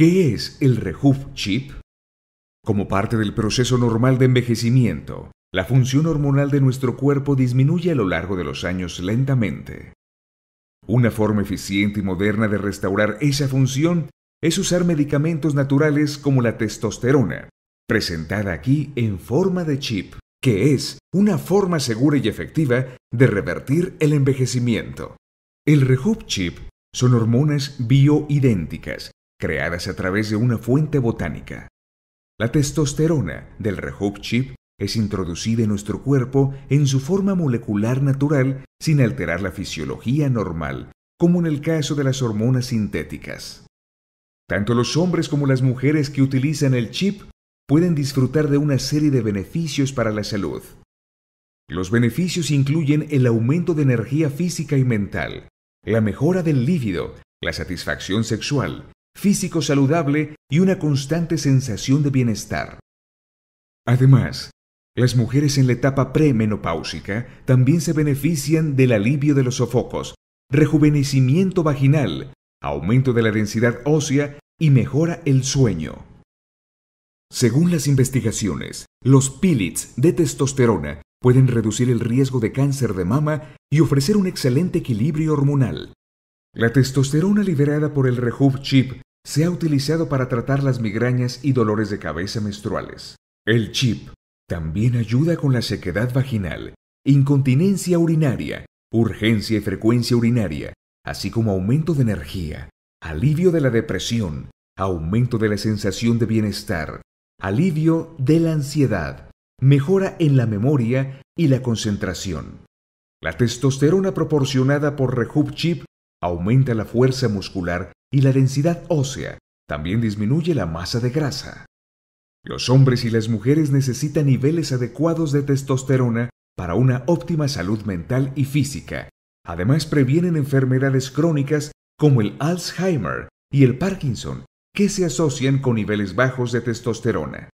¿Qué es el Rejuv Chip? Como parte del proceso normal de envejecimiento, la función hormonal de nuestro cuerpo disminuye a lo largo de los años lentamente. Una forma eficiente y moderna de restaurar esa función es usar medicamentos naturales como la testosterona, presentada aquí en forma de chip, que es una forma segura y efectiva de revertir el envejecimiento. El Rejuv Chip son hormonas bioidénticas creadas a través de una fuente botánica. La testosterona del Rehob Chip es introducida en nuestro cuerpo en su forma molecular natural sin alterar la fisiología normal, como en el caso de las hormonas sintéticas. Tanto los hombres como las mujeres que utilizan el chip pueden disfrutar de una serie de beneficios para la salud. Los beneficios incluyen el aumento de energía física y mental, la mejora del lívido, la satisfacción sexual, físico saludable y una constante sensación de bienestar. Además, las mujeres en la etapa premenopáusica también se benefician del alivio de los sofocos, rejuvenecimiento vaginal, aumento de la densidad ósea y mejora el sueño. Según las investigaciones, los pílits de testosterona pueden reducir el riesgo de cáncer de mama y ofrecer un excelente equilibrio hormonal. La testosterona liberada por el Rehub Chip se ha utilizado para tratar las migrañas y dolores de cabeza menstruales. El chip también ayuda con la sequedad vaginal, incontinencia urinaria, urgencia y frecuencia urinaria, así como aumento de energía, alivio de la depresión, aumento de la sensación de bienestar, alivio de la ansiedad, mejora en la memoria y la concentración. La testosterona proporcionada por Rehub Chip aumenta la fuerza muscular y la densidad ósea, también disminuye la masa de grasa. Los hombres y las mujeres necesitan niveles adecuados de testosterona para una óptima salud mental y física. Además, previenen enfermedades crónicas como el Alzheimer y el Parkinson, que se asocian con niveles bajos de testosterona.